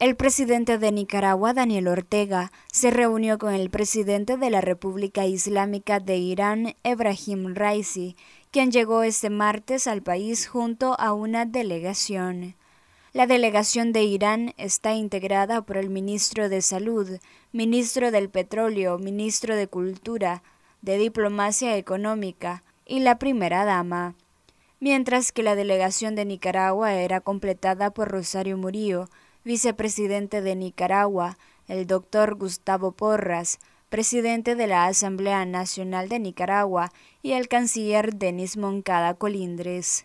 El presidente de Nicaragua, Daniel Ortega, se reunió con el presidente de la República Islámica de Irán, Ebrahim Raisi, quien llegó este martes al país junto a una delegación. La delegación de Irán está integrada por el ministro de Salud, ministro del Petróleo, ministro de Cultura, de Diplomacia Económica y la primera dama, mientras que la delegación de Nicaragua era completada por Rosario Murillo, vicepresidente de Nicaragua, el doctor Gustavo Porras, presidente de la Asamblea Nacional de Nicaragua, y el canciller Denis Moncada Colindres.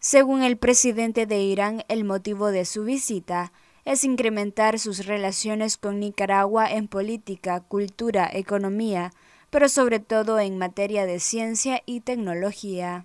Según el presidente de Irán, el motivo de su visita es incrementar sus relaciones con Nicaragua en política, cultura, economía, pero sobre todo en materia de ciencia y tecnología.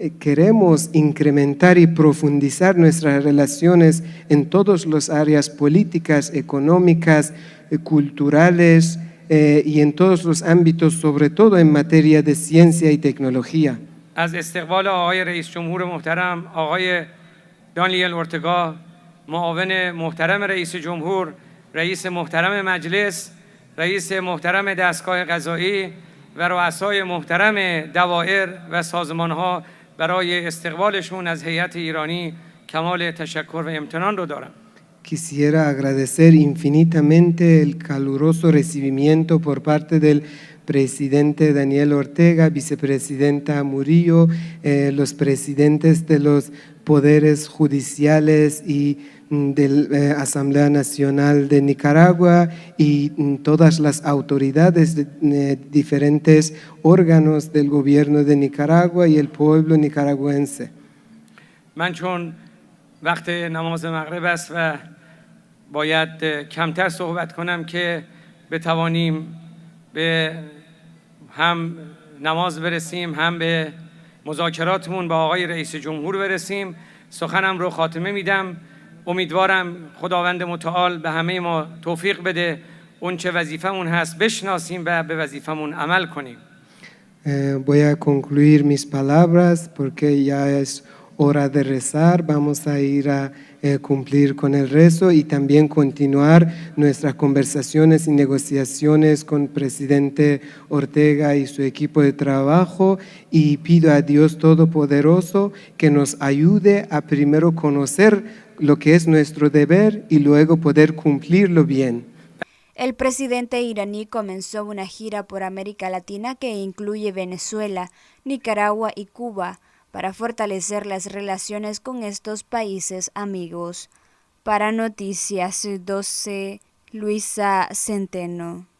Eh, queremos incrementar y profundizar nuestras relaciones en todas las áreas políticas, económicas, eh, culturales eh, y en todos los ámbitos, sobre todo en materia de ciencia y tecnología. برای استقبالشون از هیئت ایرانی کمال تشکر و امتنان رو دارم Quisiera agradecer infinitamente el caluroso recibimiento por parte del presidente Daniel Ortega, vicepresidenta Murillo, eh, los presidentes de los poderes judiciales y mm, de la eh, Asamblea Nacional de Nicaragua y mm, todas las autoridades de eh, diferentes órganos del gobierno de Nicaragua y el pueblo nicaragüense. به هم نماز برسیم هم به مذاکراتمون با آقای رئیس جمهور برسیم سخنم رو خاتمه میدم امیدوارم خداوند متعال به همه ما توفیق بده اون چه وظیفمون هست بشناسیم و به وظیفمون عمل کنیم. voy a concluir mis palabras porque ya hora de rezar, vamos a ir a eh, cumplir con el rezo y también continuar nuestras conversaciones y negociaciones con el presidente Ortega y su equipo de trabajo y pido a Dios Todopoderoso que nos ayude a primero conocer lo que es nuestro deber y luego poder cumplirlo bien. El presidente iraní comenzó una gira por América Latina que incluye Venezuela, Nicaragua y Cuba para fortalecer las relaciones con estos países amigos. Para Noticias 12, Luisa Centeno.